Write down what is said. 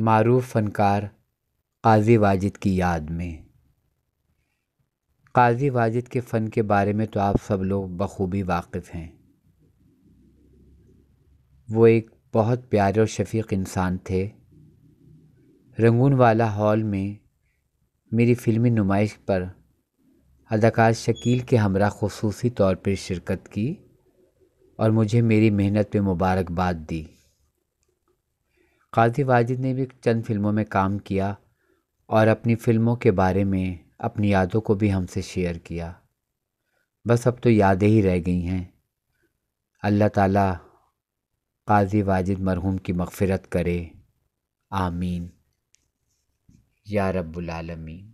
मरूफ फ़नकार काज़ी वाजिद की याद में काज़ी वाजिद के फ़न के बारे में तो आप सब लोग बखूबी वाकिफ़ हैं वो एक बहुत प्यारे और शफीक इंसान थे रंगून वाला हॉल में मेरी फ़िल्मी नुमाइश पर अदाकार शकील के हमरा खसूसी तौर पर शिरकत की और मुझे मेरी मेहनत पे मुबारकबाद दी قاضی واجد نے بھی چند فلموں میں کام کیا اور اپنی فلموں کے بارے میں اپنی یادوں کو بھی ہم سے شیئر کیا بس اب تو یادیں ہی رہ گئی ہیں اللہ تعالیٰ قاضی واجد مرحوم کی مغفرت کرے آمین یا رب العالمین